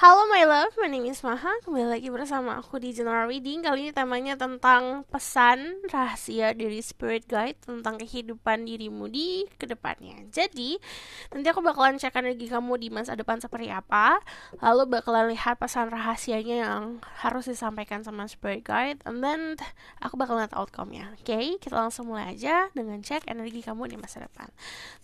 Halo my love, my name is Maha Kembali lagi bersama aku di General Reading Kali ini temanya tentang pesan rahasia dari Spirit Guide Tentang kehidupan dirimu di kedepannya Jadi, nanti aku bakalan cek energi kamu di masa depan seperti apa Lalu bakalan lihat pesan rahasianya yang harus disampaikan sama Spirit Guide And then, aku bakalan lihat outcome-nya Oke, okay? kita langsung mulai aja dengan cek energi kamu di masa depan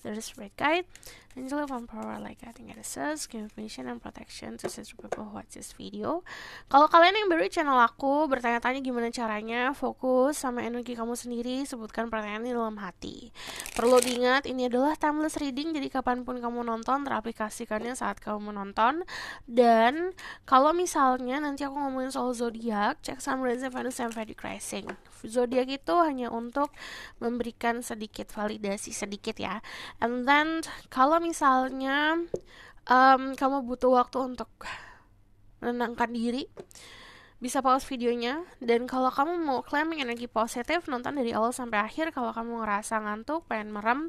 terus Spirit Guide Angela from Power Like I think it says information and protection to such people who watch this video kalau kalian yang baru channel aku bertanya-tanya gimana caranya fokus sama energi kamu sendiri sebutkan pertanyaan di dalam hati perlu diingat ini adalah timeless reading jadi kapanpun kamu nonton teraplikasikannya saat kamu menonton dan kalau misalnya nanti aku ngomongin soal zodiak cek Sunrise Venus and Vedic Rising zodiak itu hanya untuk memberikan sedikit validasi sedikit ya and then kalau misalnya um, kamu butuh waktu untuk menenangkan diri, bisa pause videonya. Dan kalau kamu mau klaim energi positif, nonton dari awal sampai akhir. Kalau kamu ngerasa ngantuk, pengen merem,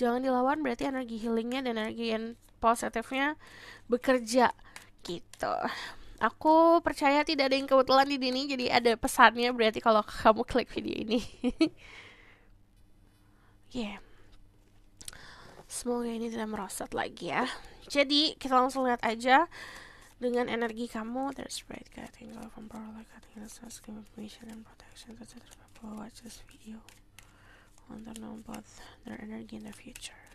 jangan dilawan. Berarti energi healingnya dan energi yang positifnya bekerja gitu. Aku percaya tidak ada yang kebetulan di sini, jadi ada pesannya berarti kalau kamu klik video ini. yeah. Semoga ini tidak merosot lagi ya. Jadi kita langsung lihat aja dengan energi kamu there's right cutting off from power like cutting the information and protection to other people watch this video want to know about their energy in the future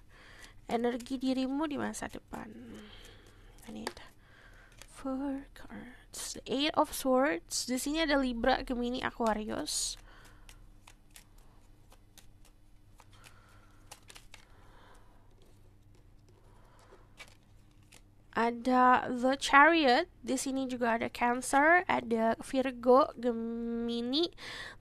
energi dirimu di masa depan I need four cards the eight of swords di sini ada libra gemini aquarius ada The Chariot, di sini juga ada Cancer, ada Virgo, Gemini,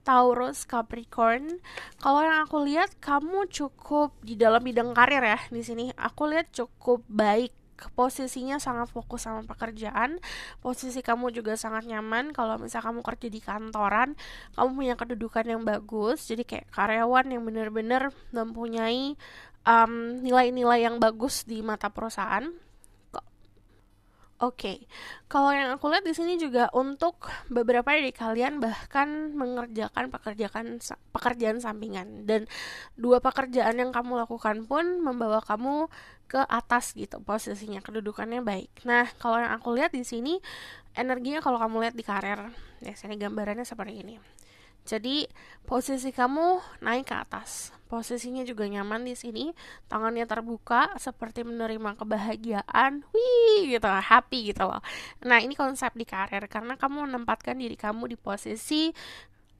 Taurus, Capricorn. Kalau yang aku lihat kamu cukup di dalam bidang karir ya di sini. Aku lihat cukup baik posisinya sangat fokus sama pekerjaan posisi kamu juga sangat nyaman kalau misal kamu kerja di kantoran kamu punya kedudukan yang bagus jadi kayak karyawan yang benar-benar mempunyai mmm, nilai-nilai um, yang bagus di mata perusahaan Oke, okay. kalau yang aku lihat di sini juga untuk beberapa dari kalian bahkan mengerjakan pekerjaan pekerjaan sampingan dan dua pekerjaan yang kamu lakukan pun membawa kamu ke atas gitu posisinya kedudukannya baik. Nah, kalau yang aku lihat di sini energinya kalau kamu lihat di karir, sini gambarannya seperti ini. Jadi posisi kamu naik ke atas. Posisinya juga nyaman di sini, tangannya terbuka seperti menerima kebahagiaan, wih gitu, happy gitu loh. Nah ini konsep di karir karena kamu menempatkan diri kamu di posisi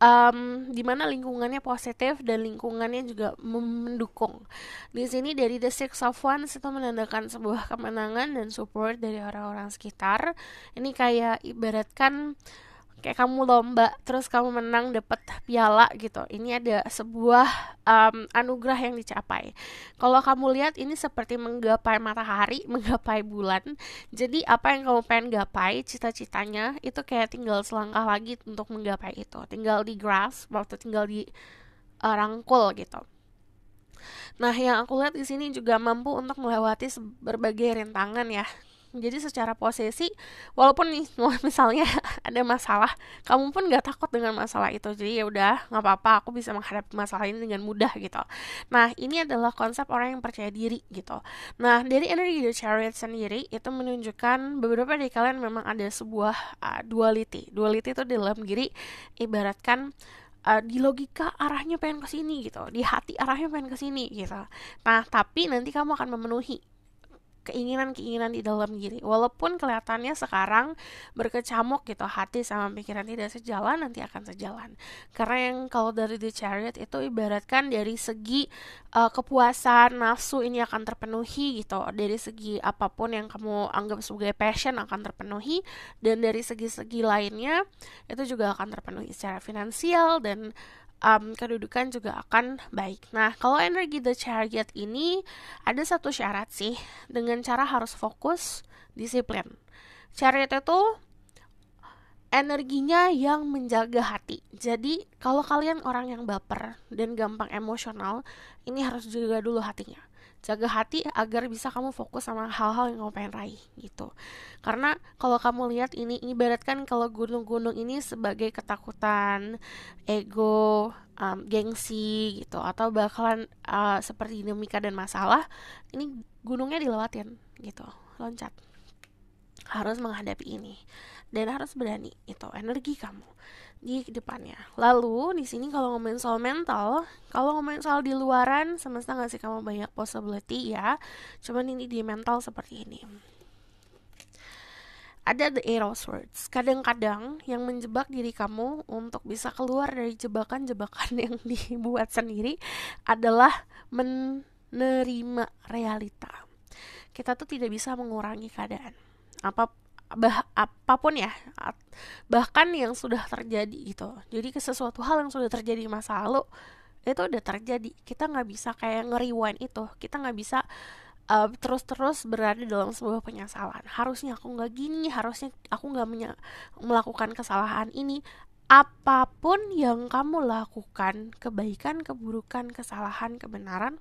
um, dimana lingkungannya positif dan lingkungannya juga mendukung. Di sini dari The Six of Wands itu menandakan sebuah kemenangan dan support dari orang-orang sekitar. Ini kayak ibaratkan kayak kamu lomba terus kamu menang dapat piala gitu ini ada sebuah um, anugerah yang dicapai kalau kamu lihat ini seperti menggapai matahari menggapai bulan jadi apa yang kamu pengen gapai cita-citanya itu kayak tinggal selangkah lagi untuk menggapai itu tinggal di grass waktu tinggal di uh, rangkul gitu Nah, yang aku lihat di sini juga mampu untuk melewati berbagai rintangan ya. Jadi secara posisi, walaupun nih misalnya ada masalah, kamu pun gak takut dengan masalah itu. Jadi ya udah nggak apa-apa, aku bisa menghadapi masalah ini dengan mudah gitu. Nah ini adalah konsep orang yang percaya diri gitu. Nah dari energi the chariot sendiri itu menunjukkan beberapa dari kalian memang ada sebuah uh, duality. Duality itu dalam diri ibaratkan uh, di logika arahnya pengen ke sini gitu, di hati arahnya pengen ke sini gitu. Nah, tapi nanti kamu akan memenuhi keinginan-keinginan di dalam diri walaupun kelihatannya sekarang berkecamuk gitu hati sama pikiran tidak sejalan nanti akan sejalan karena yang kalau dari The Chariot itu ibaratkan dari segi uh, kepuasan nafsu ini akan terpenuhi gitu dari segi apapun yang kamu anggap sebagai passion akan terpenuhi dan dari segi-segi lainnya itu juga akan terpenuhi secara finansial dan um, kedudukan juga akan baik. Nah, kalau energi the chariot ini ada satu syarat sih, dengan cara harus fokus, disiplin. Chariot itu energinya yang menjaga hati. Jadi, kalau kalian orang yang baper dan gampang emosional, ini harus juga dulu hatinya jaga hati agar bisa kamu fokus sama hal-hal yang kamu pengen raih gitu karena kalau kamu lihat ini ibaratkan kalau gunung-gunung ini sebagai ketakutan ego um, gengsi gitu atau bakalan uh, seperti dinamika dan masalah ini gunungnya dilewatin gitu loncat harus menghadapi ini dan harus berani itu energi kamu di depannya. Lalu di sini kalau ngomongin soal mental, kalau ngomongin soal di luaran semesta ngasih kamu banyak possibility ya. Cuman ini di mental seperti ini. Ada the arrow swords. Kadang-kadang yang menjebak diri kamu untuk bisa keluar dari jebakan-jebakan yang dibuat sendiri adalah menerima realita. Kita tuh tidak bisa mengurangi keadaan apa bah, apapun ya bahkan yang sudah terjadi gitu jadi ke sesuatu hal yang sudah terjadi di masa lalu itu udah terjadi kita nggak bisa kayak ngeriwan itu kita nggak bisa uh, terus-terus berada dalam sebuah penyesalan harusnya aku nggak gini harusnya aku nggak melakukan kesalahan ini apapun yang kamu lakukan kebaikan keburukan kesalahan kebenaran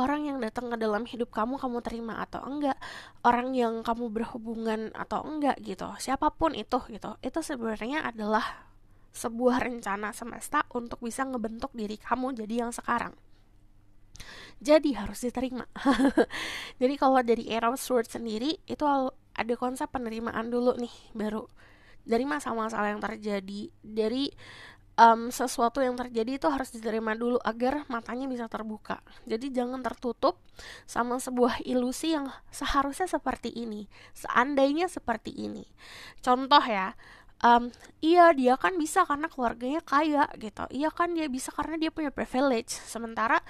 orang yang datang ke dalam hidup kamu kamu terima atau enggak orang yang kamu berhubungan atau enggak gitu siapapun itu gitu itu sebenarnya adalah sebuah rencana semesta untuk bisa ngebentuk diri kamu jadi yang sekarang jadi harus diterima jadi kalau dari era sword sendiri itu ada konsep penerimaan dulu nih baru dari masalah-masalah yang terjadi dari um, sesuatu yang terjadi itu harus diterima dulu agar matanya bisa terbuka. Jadi jangan tertutup sama sebuah ilusi yang seharusnya seperti ini, seandainya seperti ini. Contoh ya, um, iya dia kan bisa karena keluarganya kaya gitu, iya kan dia bisa karena dia punya privilege, sementara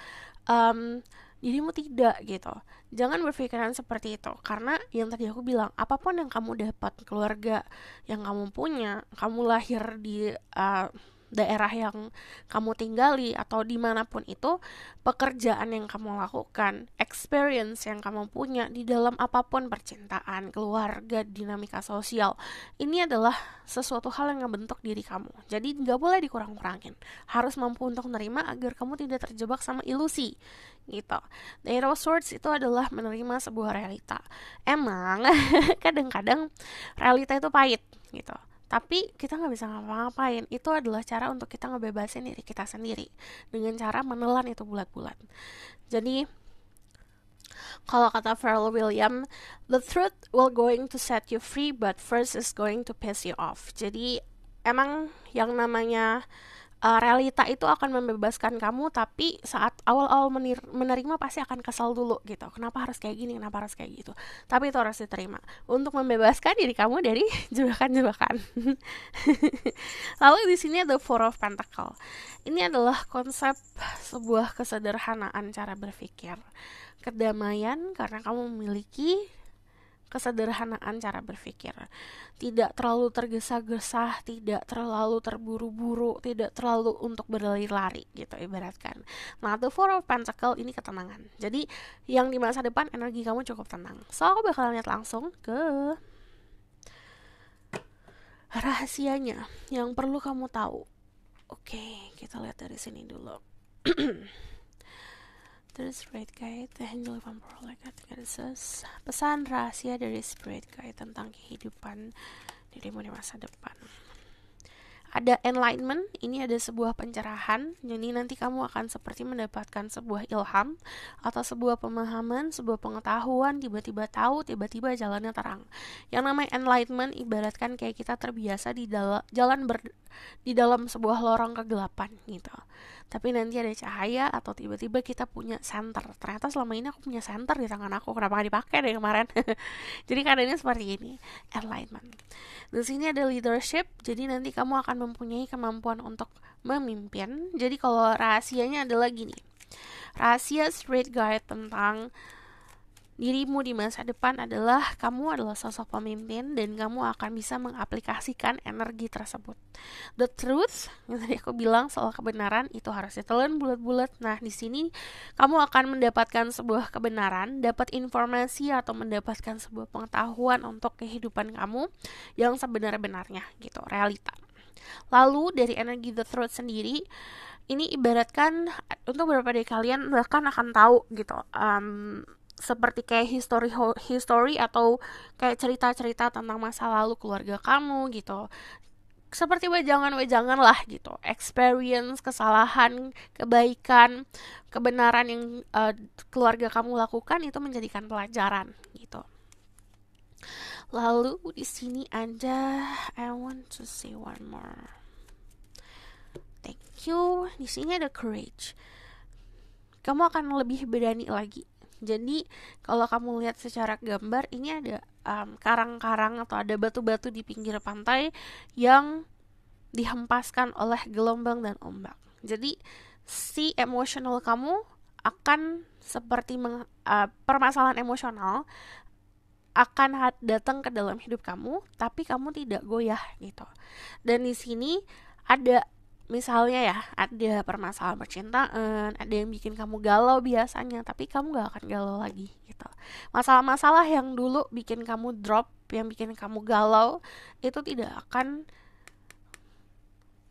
um, dirimu tidak gitu. Jangan berpikiran seperti itu karena yang tadi aku bilang, apapun yang kamu dapat keluarga yang kamu punya, kamu lahir di uh, daerah yang kamu tinggali atau dimanapun itu pekerjaan yang kamu lakukan experience yang kamu punya di dalam apapun percintaan keluarga dinamika sosial ini adalah sesuatu hal yang ngebentuk diri kamu jadi nggak boleh dikurang-kurangin harus mampu untuk menerima agar kamu tidak terjebak sama ilusi gitu the hero swords itu adalah menerima sebuah realita emang kadang-kadang realita itu pahit gitu tapi kita nggak bisa ngapa-ngapain itu adalah cara untuk kita ngebebasin diri kita sendiri dengan cara menelan itu bulat-bulat jadi kalau kata Pharrell William, the truth will going to set you free, but first is going to piss you off. Jadi emang yang namanya uh, realita itu akan membebaskan kamu tapi saat awal-awal menerima pasti akan kesal dulu gitu kenapa harus kayak gini kenapa harus kayak gitu tapi itu harus diterima untuk membebaskan diri kamu dari jebakan-jebakan lalu di sini ada four of pentacle ini adalah konsep sebuah kesederhanaan cara berpikir kedamaian karena kamu memiliki kesederhanaan cara berpikir. Tidak terlalu tergesa-gesa, tidak terlalu terburu-buru, tidak terlalu untuk berlari-lari gitu ibaratkan. Nah, the four of pentacle ini ketenangan. Jadi, yang di masa depan energi kamu cukup tenang. So, aku bakal lihat langsung ke rahasianya yang perlu kamu tahu. Oke, kita lihat dari sini dulu. Terus Spirit Guide, The Angel of Umbrella Pesan rahasia dari Spirit Guide tentang kehidupan dirimu di masa depan ada enlightenment, ini ada sebuah pencerahan. Jadi nanti kamu akan seperti mendapatkan sebuah ilham atau sebuah pemahaman, sebuah pengetahuan, tiba-tiba tahu, tiba-tiba jalannya terang. Yang namanya enlightenment ibaratkan kayak kita terbiasa di dalam jalan ber, di dalam sebuah lorong kegelapan gitu tapi nanti ada cahaya atau tiba-tiba kita punya center ternyata selama ini aku punya center di tangan aku kenapa gak dipakai deh kemarin jadi keadaannya seperti ini enlightenment di sini ada leadership jadi nanti kamu akan mempunyai kemampuan untuk memimpin jadi kalau rahasianya adalah gini rahasia street guide tentang dirimu di masa depan adalah kamu adalah sosok pemimpin dan kamu akan bisa mengaplikasikan energi tersebut. The truth yang tadi aku bilang soal kebenaran itu harus ditelan bulat-bulat. Nah, di sini kamu akan mendapatkan sebuah kebenaran, dapat informasi atau mendapatkan sebuah pengetahuan untuk kehidupan kamu yang sebenar-benarnya gitu, realita. Lalu dari energi the truth sendiri ini ibaratkan untuk beberapa dari kalian bahkan akan tahu gitu um, seperti kayak history history atau kayak cerita-cerita tentang masa lalu keluarga kamu gitu seperti wejangan-wejangan lah gitu experience kesalahan kebaikan kebenaran yang uh, keluarga kamu lakukan itu menjadikan pelajaran gitu lalu di sini ada I want to say one more thank you di sini ada courage kamu akan lebih berani lagi jadi kalau kamu lihat secara gambar ini ada um, karang-karang um, atau ada batu-batu di pinggir pantai yang dihempaskan oleh gelombang dan ombak. Jadi si emosional kamu akan seperti meng, uh, permasalahan emosional akan datang ke dalam hidup kamu, tapi kamu tidak goyah gitu. Dan di sini ada misalnya ya ada permasalahan percintaan ada yang bikin kamu galau biasanya tapi kamu gak akan galau lagi gitu masalah-masalah yang dulu bikin kamu drop yang bikin kamu galau itu tidak akan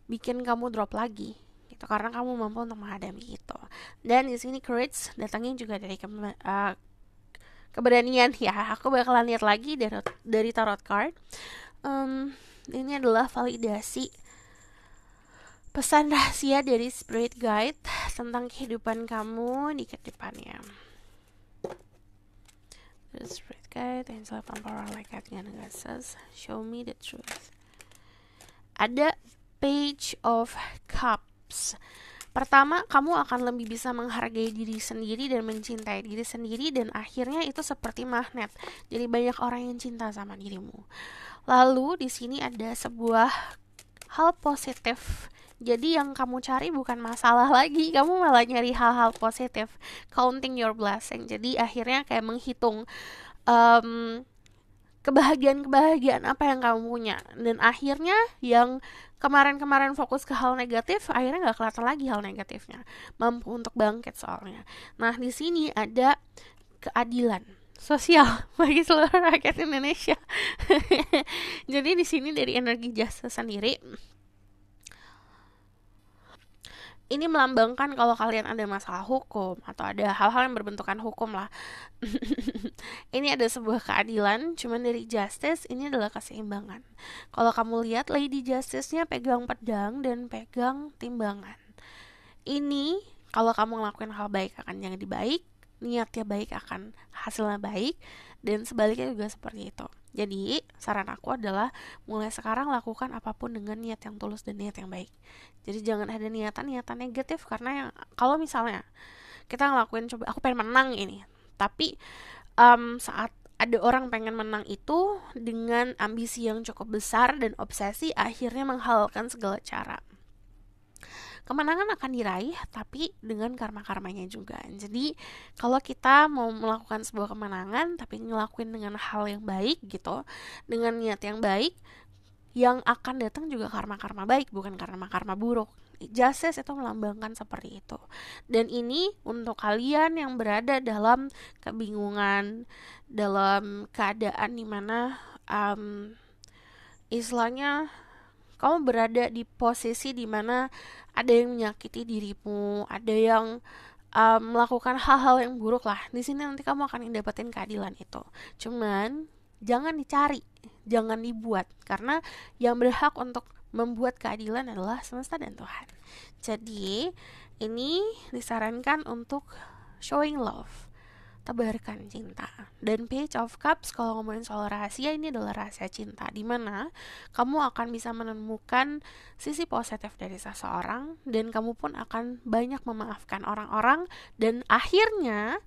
bikin kamu drop lagi gitu karena kamu mampu untuk menghadapi itu dan di sini courage datangnya juga dari ke, uh, eh, keberanian ya aku bakalan lihat lagi dari dari tarot card um, ini adalah validasi pesan rahasia dari spirit guide tentang kehidupan kamu di kedepannya the spirit guide angel temporal like says, show me the truth ada page of cups Pertama, kamu akan lebih bisa menghargai diri sendiri dan mencintai diri sendiri dan akhirnya itu seperti magnet. Jadi banyak orang yang cinta sama dirimu. Lalu di sini ada sebuah hal positif jadi yang kamu cari bukan masalah lagi, kamu malah nyari hal-hal positif, counting your blessing. Jadi akhirnya kayak menghitung um, kebahagiaan-kebahagiaan apa yang kamu punya dan akhirnya yang kemarin-kemarin fokus ke hal negatif akhirnya nggak kelihatan lagi hal negatifnya mampu untuk bangkit soalnya nah di sini ada keadilan sosial bagi seluruh rakyat Indonesia jadi di sini dari energi jasa sendiri ini melambangkan kalau kalian ada masalah hukum atau ada hal-hal yang berbentukan hukum lah. ini ada sebuah keadilan, cuman dari justice ini adalah keseimbangan. Kalau kamu lihat Lady Justice-nya pegang pedang dan pegang timbangan. Ini kalau kamu ngelakuin hal baik akan yang dibaik, niatnya baik akan hasilnya baik dan sebaliknya juga seperti itu. Jadi, saran aku adalah mulai sekarang lakukan apapun dengan niat yang tulus dan niat yang baik. Jadi jangan ada niatan-niatan negatif karena yang kalau misalnya kita ngelakuin coba aku pengen menang ini, tapi um, saat ada orang pengen menang itu dengan ambisi yang cukup besar dan obsesi akhirnya menghalalkan segala cara kemenangan akan diraih tapi dengan karma-karmanya juga jadi kalau kita mau melakukan sebuah kemenangan tapi ngelakuin dengan hal yang baik gitu dengan niat yang baik yang akan datang juga karma-karma baik bukan karma-karma buruk justice itu melambangkan seperti itu. Dan ini untuk kalian yang berada dalam kebingungan, dalam keadaan dimana um, mmm, istilahnya kamu berada di posisi di mana ada yang menyakiti dirimu, ada yang um, melakukan hal-hal yang buruk lah. Di sini nanti kamu akan mendapatkan keadilan itu. Cuman jangan dicari, jangan dibuat karena yang berhak untuk membuat keadilan adalah semesta dan Tuhan. Jadi, ini disarankan untuk showing love tebarkan cinta. Dan Page of Cups kalau ngomongin soal rahasia ini adalah rahasia cinta di mana kamu akan bisa menemukan sisi positif dari seseorang dan kamu pun akan banyak memaafkan orang-orang dan akhirnya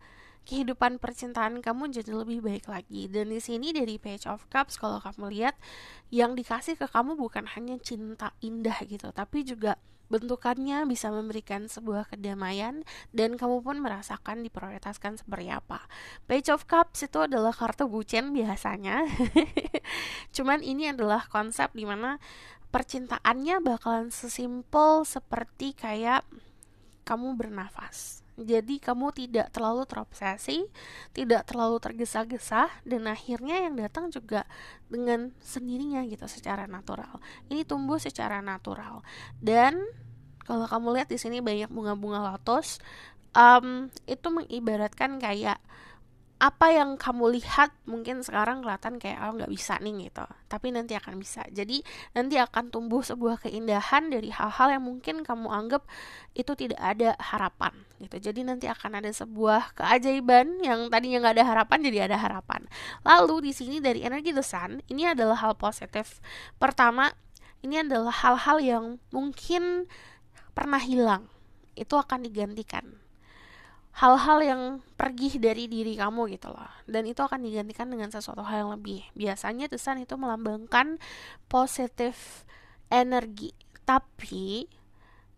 kehidupan percintaan kamu jadi lebih baik lagi. Dan di sini dari Page of Cups kalau kamu lihat yang dikasih ke kamu bukan hanya cinta indah gitu, tapi juga bentukannya bisa memberikan sebuah kedamaian dan kamu pun merasakan diprioritaskan seperti apa. Page of Cups itu adalah kartu bucin biasanya. Cuman ini adalah konsep dimana percintaannya bakalan sesimpel seperti kayak kamu bernafas jadi kamu tidak terlalu terobsesi, tidak terlalu tergesa-gesa dan akhirnya yang datang juga dengan sendirinya gitu secara natural. Ini tumbuh secara natural. Dan kalau kamu lihat di sini banyak bunga-bunga lotus, um, itu mengibaratkan kayak apa yang kamu lihat mungkin sekarang kelihatan kayak oh nggak bisa nih gitu tapi nanti akan bisa jadi nanti akan tumbuh sebuah keindahan dari hal-hal yang mungkin kamu anggap itu tidak ada harapan gitu jadi nanti akan ada sebuah keajaiban yang tadinya nggak ada harapan jadi ada harapan lalu di sini dari energi desan ini adalah hal positif pertama ini adalah hal-hal yang mungkin pernah hilang itu akan digantikan hal-hal yang pergi dari diri kamu gitu loh dan itu akan digantikan dengan sesuatu hal yang lebih biasanya tulisan itu melambangkan positif energi tapi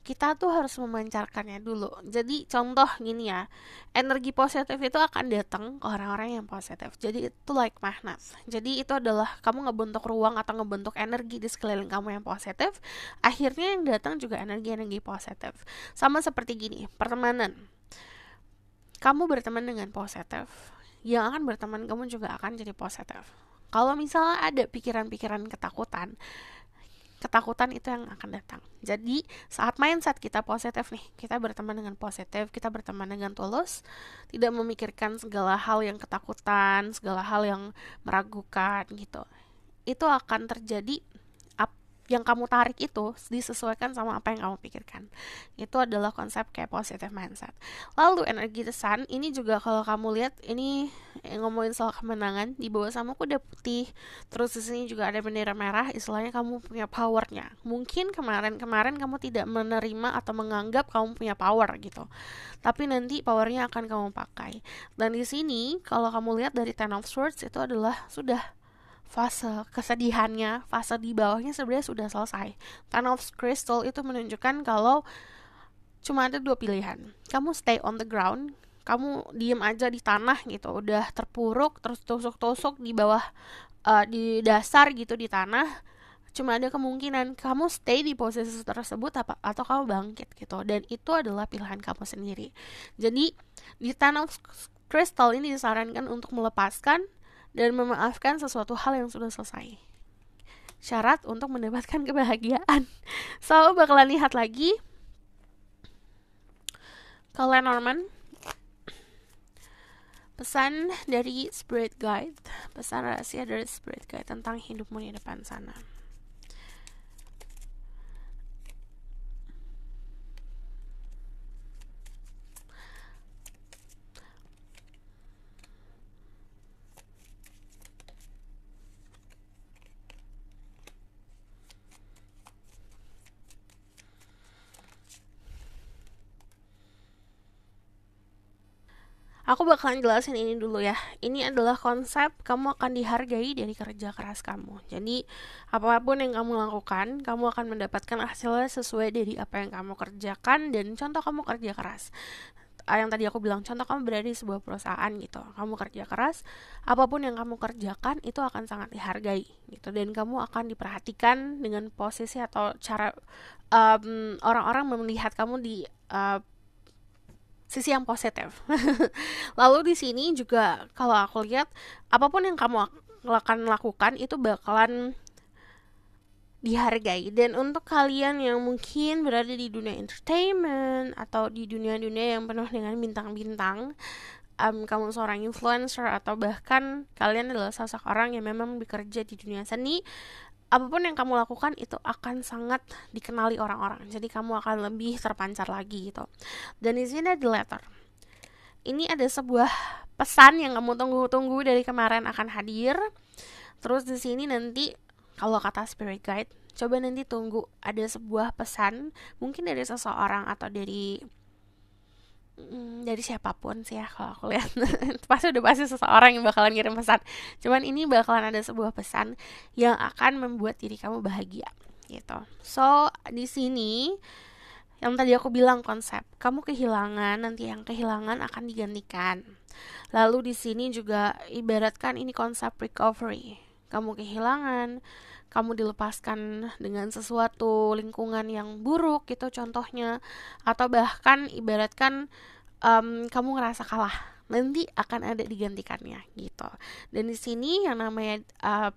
kita tuh harus memancarkannya dulu jadi contoh gini ya energi positif itu akan datang ke orang-orang yang positif jadi itu like magnet jadi itu adalah kamu ngebentuk ruang atau ngebentuk energi di sekeliling kamu yang positif akhirnya yang datang juga energi-energi positif sama seperti gini pertemanan kamu berteman dengan positif, yang akan berteman kamu juga akan jadi positif. Kalau misalnya ada pikiran-pikiran ketakutan, ketakutan itu yang akan datang. Jadi saat mindset kita positif nih, kita berteman dengan positif, kita berteman dengan tulus, tidak memikirkan segala hal yang ketakutan, segala hal yang meragukan gitu. Itu akan terjadi yang kamu tarik itu disesuaikan sama apa yang kamu pikirkan. Itu adalah konsep kayak positive mindset. Lalu energi the sun ini juga kalau kamu lihat ini yang ngomongin soal kemenangan di bawah sama aku udah putih. Terus di sini juga ada bendera merah, istilahnya kamu punya powernya. Mungkin kemarin-kemarin kamu tidak menerima atau menganggap kamu punya power gitu. Tapi nanti powernya akan kamu pakai. Dan di sini kalau kamu lihat dari Ten of Swords itu adalah sudah fase kesedihannya, fase di bawahnya sebenarnya sudah selesai. Ten of Crystal itu menunjukkan kalau cuma ada dua pilihan. Kamu stay on the ground, kamu diem aja di tanah gitu, udah terpuruk, terus tusuk-tusuk di bawah, uh, di dasar gitu di tanah, cuma ada kemungkinan kamu stay di posisi tersebut apa atau kamu bangkit gitu dan itu adalah pilihan kamu sendiri jadi di Ten Crystal ini disarankan untuk melepaskan dan memaafkan sesuatu hal yang sudah selesai. Syarat untuk mendapatkan kebahagiaan. so, bakalan lihat lagi kalian Norman pesan dari Spirit Guide, pesan rahasia dari Spirit Guide tentang hidupmu di depan sana. Aku bakalan jelasin ini dulu ya. Ini adalah konsep kamu akan dihargai dari kerja keras kamu. Jadi, apapun yang kamu lakukan, kamu akan mendapatkan hasilnya sesuai dari apa yang kamu kerjakan dan contoh kamu kerja keras. Ah, yang tadi aku bilang, contoh kamu berada di sebuah perusahaan gitu. Kamu kerja keras, apapun yang kamu kerjakan itu akan sangat dihargai gitu dan kamu akan diperhatikan dengan posisi atau cara orang-orang um, orang -orang melihat kamu di uh, sisi yang positif. Lalu di sini juga kalau aku lihat apapun yang kamu akan lakukan itu bakalan dihargai dan untuk kalian yang mungkin berada di dunia entertainment atau di dunia-dunia yang penuh dengan bintang-bintang um, kamu seorang influencer atau bahkan kalian adalah sosok orang yang memang bekerja di dunia seni apapun yang kamu lakukan itu akan sangat dikenali orang-orang jadi kamu akan lebih terpancar lagi gitu dan di sini ada letter ini ada sebuah pesan yang kamu tunggu-tunggu dari kemarin akan hadir terus di sini nanti kalau kata spirit guide coba nanti tunggu ada sebuah pesan mungkin dari seseorang atau dari hmm, dari siapapun sih ya kalau aku lihat pasti udah pasti seseorang yang bakalan ngirim pesan cuman ini bakalan ada sebuah pesan yang akan membuat diri kamu bahagia gitu so di sini yang tadi aku bilang konsep kamu kehilangan nanti yang kehilangan akan digantikan lalu di sini juga ibaratkan ini konsep recovery kamu kehilangan kamu dilepaskan dengan sesuatu lingkungan yang buruk gitu contohnya atau bahkan ibaratkan um, kamu ngerasa kalah nanti akan ada digantikannya gitu dan di sini yang namanya um,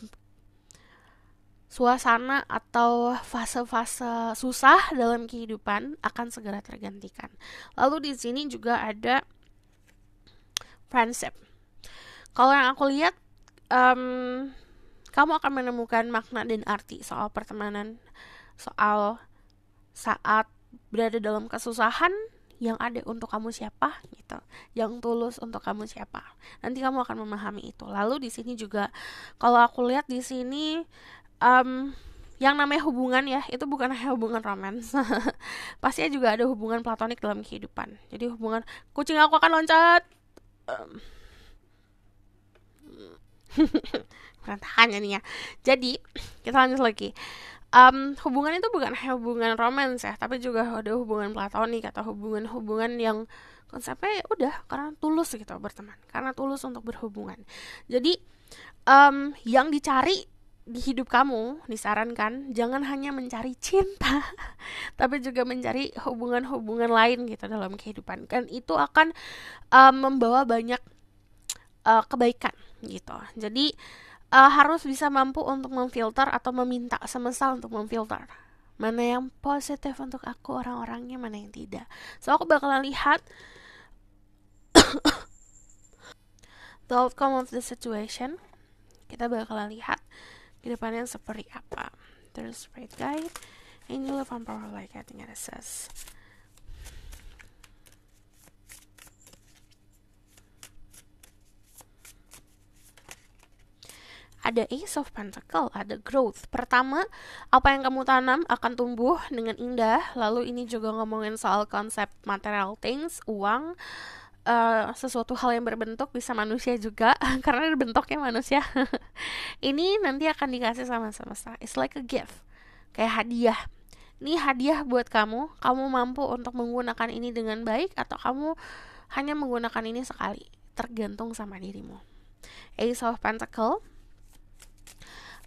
suasana atau fase-fase susah dalam kehidupan akan segera tergantikan. Lalu di sini juga ada friendship. Kalau yang aku lihat um, kamu akan menemukan makna dan arti soal pertemanan, soal saat berada dalam kesusahan yang ada untuk kamu siapa gitu, yang tulus untuk kamu siapa. Nanti kamu akan memahami itu. Lalu di sini juga kalau aku lihat di sini um, yang namanya hubungan ya itu bukan hanya hubungan romans pasti juga ada hubungan platonik dalam kehidupan jadi hubungan kucing aku akan loncat um. nih ya. jadi kita lanjut lagi um, hubungan itu bukan hubungan romans ya tapi juga ada hubungan platonik atau hubungan-hubungan yang konsepnya ya udah karena tulus gitu berteman karena tulus untuk berhubungan jadi um, yang dicari di hidup kamu disarankan jangan hanya mencari cinta tapi juga mencari hubungan-hubungan lain gitu dalam kehidupan kan itu akan um, membawa banyak uh, kebaikan gitu jadi uh, harus bisa mampu untuk memfilter atau meminta semesta untuk memfilter mana yang positif untuk aku orang-orangnya mana yang tidak so aku bakalan lihat the outcome of the situation kita bakalan lihat kedepannya seperti apa terus spirit guide angel of empower like I think it says ada Ace of Pentacle, ada growth. Pertama, apa yang kamu tanam akan tumbuh dengan indah. Lalu ini juga ngomongin soal konsep material things, uang, Uh, sesuatu hal yang berbentuk bisa manusia juga karena bentuknya manusia ini nanti akan dikasih sama semesta it's like a gift kayak hadiah ini hadiah buat kamu kamu mampu untuk menggunakan ini dengan baik atau kamu hanya menggunakan ini sekali tergantung sama dirimu Ace of Pentacle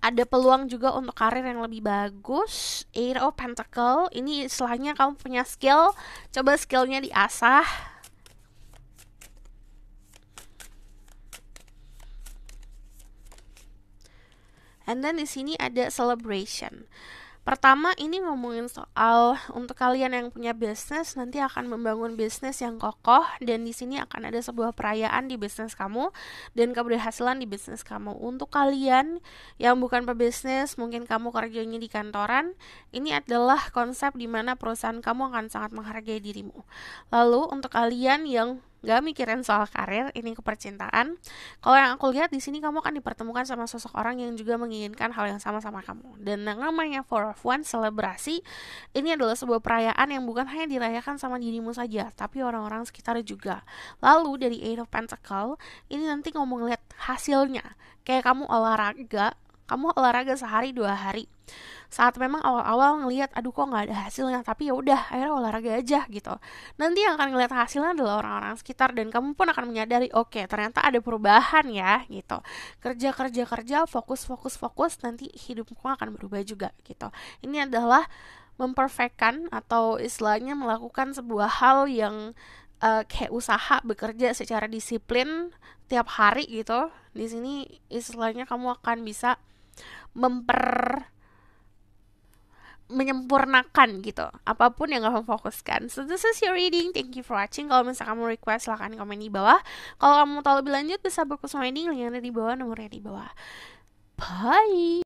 ada peluang juga untuk karir yang lebih bagus eight of pentacle ini istilahnya kamu punya skill coba skillnya diasah and then di sini ada celebration Pertama ini ngomongin soal untuk kalian yang punya bisnis nanti akan membangun bisnis yang kokoh dan di sini akan ada sebuah perayaan di bisnis kamu dan keberhasilan di bisnis kamu. Untuk kalian yang bukan pebisnis, mungkin kamu kerjanya di kantoran, ini adalah konsep di mana perusahaan kamu akan sangat menghargai dirimu. Lalu untuk kalian yang gak mikirin soal karir ini kepercintaan kalau yang aku lihat di sini kamu akan dipertemukan sama sosok orang yang juga menginginkan hal yang sama sama kamu dan yang namanya Four of One selebrasi ini adalah sebuah perayaan yang bukan hanya dirayakan sama dirimu saja tapi orang-orang sekitar juga lalu dari Eight of Pentacle ini nanti ngomong lihat hasilnya kayak kamu olahraga kamu olahraga sehari dua hari saat memang awal-awal ngelihat aduh kok nggak ada hasilnya tapi ya udah akhirnya olahraga aja gitu nanti yang akan ngelihat hasilnya adalah orang-orang sekitar dan kamu pun akan menyadari oke okay, ternyata ada perubahan ya gitu kerja kerja kerja fokus fokus fokus nanti hidupku akan berubah juga gitu ini adalah memperfekkan atau istilahnya melakukan sebuah hal yang uh, kayak usaha bekerja secara disiplin tiap hari gitu. Di sini istilahnya kamu akan bisa memper menyempurnakan gitu apapun yang kamu fokuskan so this is your reading thank you for watching kalau misalnya kamu request silahkan komen di bawah kalau kamu tahu lebih lanjut bisa buku reading link ada di bawah nomornya di bawah bye